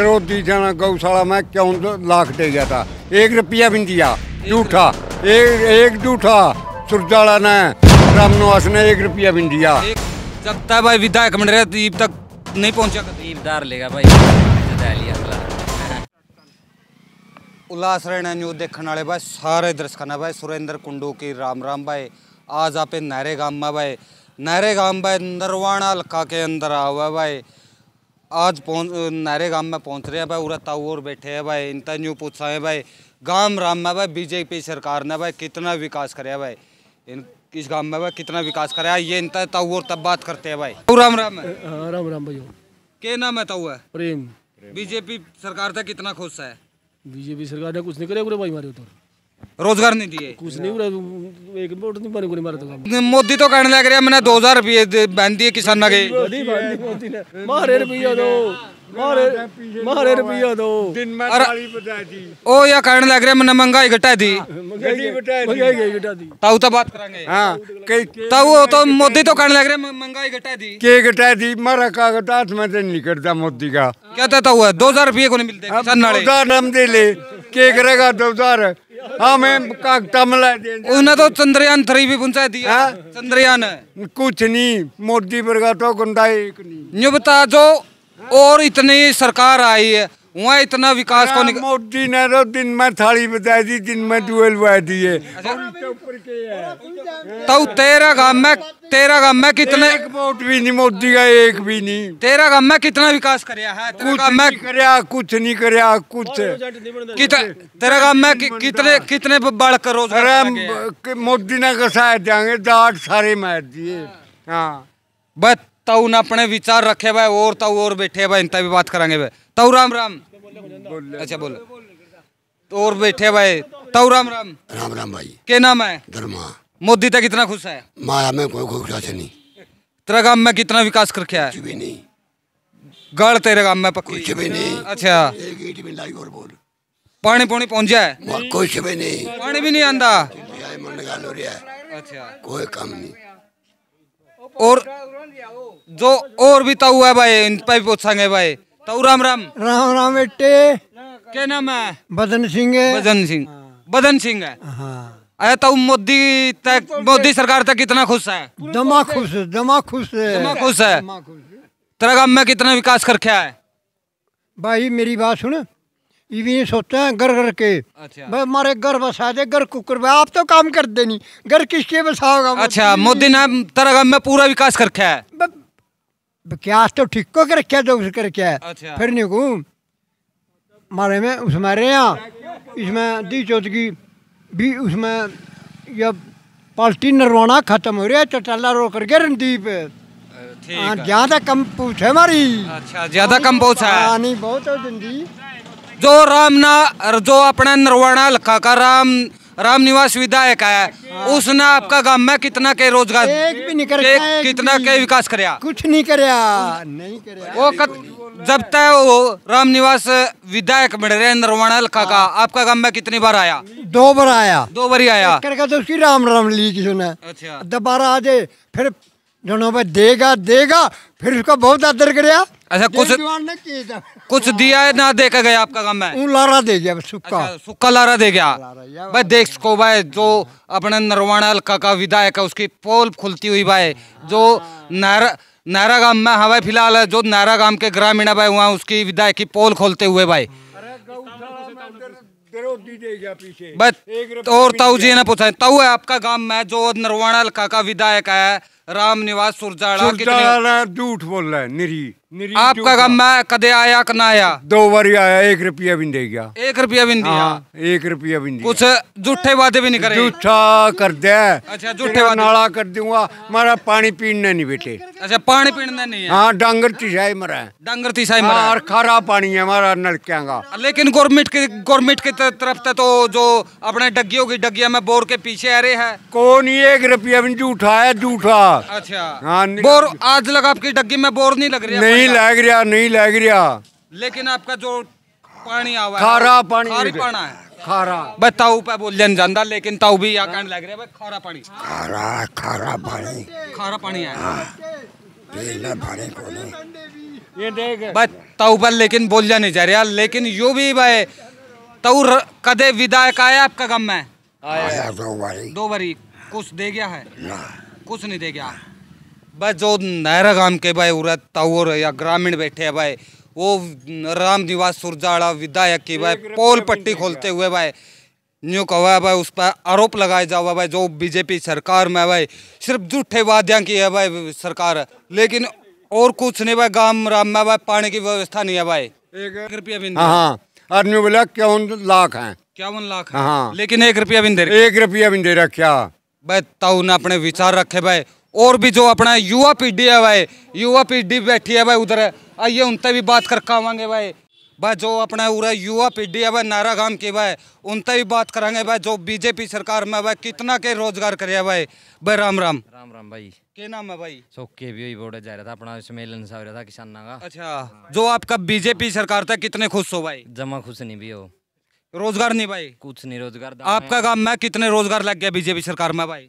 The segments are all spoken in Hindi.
करोती जाना गौशाला में क्यों लाख दे गया था एक रुपया भी दिया झूठा एक एक झूठा सुरजाला ने रामनिवास ने एक रुपया भी दिया जब तक भाई विधायक मंडरे दीप तक नहीं पहुंचा दीपदार लेगा भाई उल्लास रैना न्यूज़ देखने वाले भाई सारे दर्शक ने भाई सुरेंद्र कुंडू की राम राम भाई आज आप नहरे गांव में भाई नहरे गांव भाई नरवाणा हल्का के अंदर आ हुआ भाई आज पहुंच नारे गांव में पहुंच रहे हैं भाई उरा और बैठे हैं भाई इनता न्यू पूछा है भाई गांव राम में भाई बीजेपी सरकार ने भाई कितना विकास करे भाई इन इस गांव में भाई कितना विकास करे ये इनता और तब बात करते हैं भाई राम राम है राम राम भाई के नाम है ताऊ प्रेम बीजेपी सरकार था कितना खुश है बीजेपी सरकार ने कुछ नहीं करे भाई हमारे उधर रोजगार नहीं दिए कुछ नहीं एक वोट नहीं पानी कोनी मारता मोदी तो कहने लग रहा मैंने 2000 रुपए बहन दिए किसान के मारे रुपया दो मारे रुपया दो दिन में ओ या कहने लग रहा मैंने महंगाई घटा दी हाँ, महंगाई घटा दी ताऊ तो बात करेंगे हां ताऊ तो मोदी तो कहने लग रहा महंगाई घटा दी के घटा दी मारा का घटा में नहीं करता मोदी का कहता था तो ताऊ 2000 रुपए को नहीं मिलते किसान नाले 2000 हम दे ले के करेगा 2000 हाँ, उन्हें तो चंद्रयान थ्री भी पहुंचा दिया हाँ? चंद्रयान कुछ नहीं मोदी बरगा तो गुंडा एक नहीं बता जो और इतनी सरकार आई है वहाँ इतना विकास को निक... दिन में थाली बता दी दिन में डुएल बहा दिए अच्छा। तो तेरा गांव में तेरा गांव में कितने एक वोट भी नहीं मोदी का एक भी नहीं तेरा गांव में कितना विकास करया है कुछ नहीं करया कुछ तेरा गांव में कितने कितने बढ़ करो मोदी ने कसाए देंगे दाट सारे मार दिए हाँ, हाँ। बस तऊ ने अपने विचार रखे भाई और तऊ और बैठे भाई इनता भी बात करेंगे भाई तऊ राम राम अच्छा बोल तो और बैठे भाई तऊ राम राम राम राम भाई के नाम है धर्मा मोदी तक कितना खुश है माया में कोई खुशा से नहीं तेरा गांव में कितना विकास करके आया कुछ भी नहीं गढ़ तेरे गांव में पक्की कुछ भी नहीं अच्छा एक ईट भी लाई और बोल पानी पानी पहुंच जाए कुछ भी नहीं पानी भी नहीं आंदा अच्छा कोई काम नहीं और जो और भी तऊ है भाई इन पर भी पूछेंगे भाई तऊ राम राम राम राम बेटे क्या नाम है बदन सिंह बदन सिंह हाँ। बदन सिंह है हाँ। अरे तो मोदी तक मोदी सरकार तक कितना खुश है दमा खुश है दमा खुश है दमा खुश है तेरा गांव में कितना विकास करके है भाई मेरी बात सुन बीवी हैं घर घर के अच्छा घर बसा दे घर कुकर में आप तो काम कर घर किसके अच्छा मोदी ने में पूरा विकास कर रखा है विकास तो ठीक को कर जो कर अच्छा। फिर नहीं कहूँ में इसमें दी चौथगी भी उसमें पार्टी नरवाना खत्म हो रहा है चौटाला तो रो करके रणदीप हाँ, ज्यादा कम पूछ है अच्छा ज्यादा कम पहुँचा नहीं बहुत जो ना जो अपना नरवाना लखा का राम राम निवास विधायक है उसने आपका गांव में कितना के रोजगार एक भी नहीं कर एक कितना के विकास कर कुछ नहीं करया वो कत, जब तक वो राम निवास विधायक बन रहे नरवाणा लखा का हाँ। आपका गांव में कितनी बार आया दो बार आया दो बार ही आया करके तो उसकी राम राम ली किसी ने अच्छा दोबारा आ जाए फिर दोनों देगा देगा फिर उसका बहुत आदर कर अच्छा कुछ कुछ हाँ। दिया है ना देखा गया आपका काम है लारा दे गया सुक्का अच्छा, सुक्का लारा दे गया भाई देख सको भाई जो अपने नरवाना हल्का का विधायक है उसकी पोल खुलती हुई भाई जो नारा नारा गांव में हवाई हाँ फिलहाल जो नारा गांव के ग्रामीण भाई हुआ उसकी विधायक की पोल खोलते हुए भाई बस तो और ताऊ जी ने पूछा ताऊ है आपका गांव में जो नरवाना हल्का का विधायक है राम निवास सुरजाड़ा झूठ बोल रहा है निरी आपका का मैं कदे आया कि ना आया दो बार आया एक रुपया भी नहीं गया एक रुपया भी नहीं हाँ, एक रुपया भी नहीं कुछ झूठे वादे भी नहीं करे झूठा कर दे अच्छा झूठे नाला कर दूंगा मारा पानी पीने नहीं बेटे अच्छा पानी पीने नहीं है हाँ डांगर तिसाई मरा डांगर तिसाई मरा हाँ, और खारा पानी है हमारा नलकिया का लेकिन गवर्नमेंट के गवर्नमेंट की तरफ तो जो अपने डगियों की डगिया में बोर के पीछे आ रहे हैं कौन एक रुपया भी झूठा है झूठा अच्छा हाँ बोर आज लगा आपकी डगी में बोर नहीं लग रही नहीं लग रहा नहीं लग रहा लेकिन आपका जो पानी आवा खारा पानी खारी पाना है खारा भाई ताऊ पे बोल जन जांदा लेकिन ताऊ भी या लग रहा है भाई खारा पानी खारा खारा पानी खारा पानी है हाँ। पीला पानी ये देख भाई ताऊ पर लेकिन बोल जा नहीं जा रहा लेकिन यो भी भाई तऊ कदे विधायक आया आपका गम में आया दो बारी दो बारी कुछ दे गया है कुछ नहीं दे गया भाई जो नहरा गांव के भाई उरत तावर या ग्रामीण बैठे है भाई वो राम निवास सुरजाड़ा विधायक की भाई पोल पट्टी खोलते हुए भाई न्यू कहा भाई उस पर आरोप लगाया जा हुआ भाई जो बीजेपी सरकार में भाई सिर्फ झूठे वाद्या की है भाई सरकार लेकिन और कुछ नहीं भाई गांव राम में भाई पानी की व्यवस्था नहीं है भाई एक रुपया भी हाँ, हाँ। बोला क्यावन लाख है क्यावन लाख है हाँ लेकिन एक रुपया भी दे एक रुपया भी दे रहा क्या भाई ताऊ ने अपने विचार रखे भाई और भी जो अपना युवा पीढ़ी है भाई युवा पीढ़ी बैठी है भाई उधर आइए उनसे भी बात कर करवाएंगे भाई भाई जो अपना पूरा युवा पीढ़ी है भाई नारा गांव की भाई उनसे भी बात करेंगे भाई जो बीजेपी सरकार में भाई कितना के रोजगार करे है भाई भाई राम राम राम राम भाई के नाम है भाई सोके भी बोर्ड जा रहा था अपना सम्मेलन सा हो रहा था किसान का अच्छा जो आपका बीजेपी सरकार था कितने खुश हो भाई जमा खुश नहीं भी हो रोजगार नहीं भाई कुछ नहीं रोजगार आपका काम में कितने रोजगार लग गया बीजेपी सरकार में भाई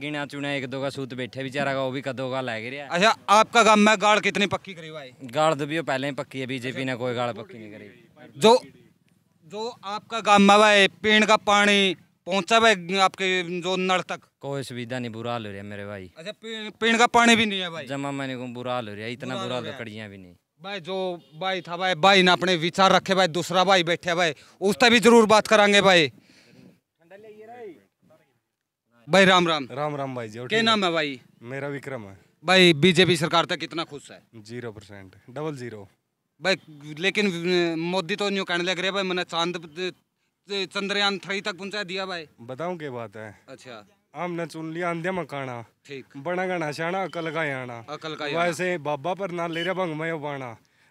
गिना चुना एक दो का सूत बैठे बेचारा का वो भी कदो का लग रहा अच्छा आपका काम में गाड़ कितनी पक्की करी भाई गाड़ तो भी पहले ही पक्की है बीजेपी ने कोई गाड़ पक्की नहीं करी जो जो आपका काम है भाई पीण का पानी पहुंचा भाई आपके जो नल तक कोई सुविधा नहीं बुरा हाल हो रहा है मेरे भाई अच्छा पेड़ का पानी भी नहीं है भाई जमा मैंने बुरा हाल हो रहा है इतना बुरा हाल भी नहीं भाई जो भाई था भाई भाई ने अपने विचार रखे भाई दूसरा भाई बैठे भाई उससे भी जरूर बात करांगे भाई भाई राम राम राम राम भाई जी क्या नाम है भाई मेरा विक्रम है भाई बीजेपी सरकार तक कितना खुश है जीरो परसेंट डबल जीरो भाई लेकिन मोदी तो न्यू कहने लग रहे भाई मैंने चांद चंद्रयान थ्री तक पहुंचा दिया भाई बताऊं क्या बात है अच्छा हमने चुन लिया अंधे मकाना बना गाना शाना अकल का आना अकल का वैसे बाबा पर ना ले रहा भंग में उबाना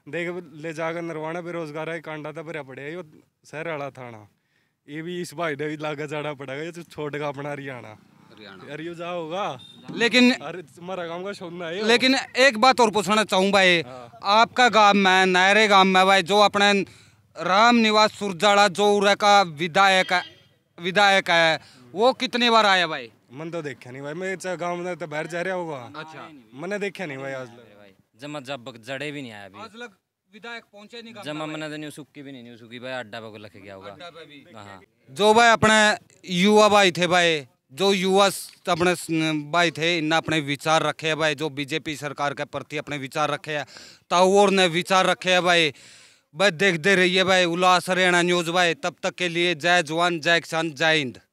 देख ले जाकर नरवाना बेरोजगार है कांडा तो था भरा पड़े यो शहर वाला थाना ये भी इस भाई भी लागे जाना पड़ेगा ये तो छोड़ का अपना हरियाणा यार जा होगा लेकिन अरे तुम्हारा गांव का सुनना है लेकिन एक बात और पूछना चाहूँगा हाँ। ये आपका गांव में नायरे गांव में भाई जो अपने राम निवास सुरजाड़ा जो का विधायक विधायक है वो कितने बार आया भाई मन तो देखा नहीं भाई मैं गाँव में तो बाहर जा रहा होगा अच्छा मैंने देखा नहीं भाई आज जमा जब जड़े भी नहीं आया अभी आज लग विधायक पहुंचे नहीं जमा मना नहीं सुखी भी नहीं सुखी भाई अड्डा पे लग गया होगा हाँ जो भाई अपने युवा भाई थे भाई जो युवा अपने भाई थे इन अपने विचार रखे है भाई जो बीजेपी सरकार के प्रति अपने विचार रखे है ताओर ने विचार रखे है भाई भाई देखते दे रहिए भाई उल्लास हरियाणा न्यूज भाई तब तक के लिए जय जवान जय किसान जय हिंद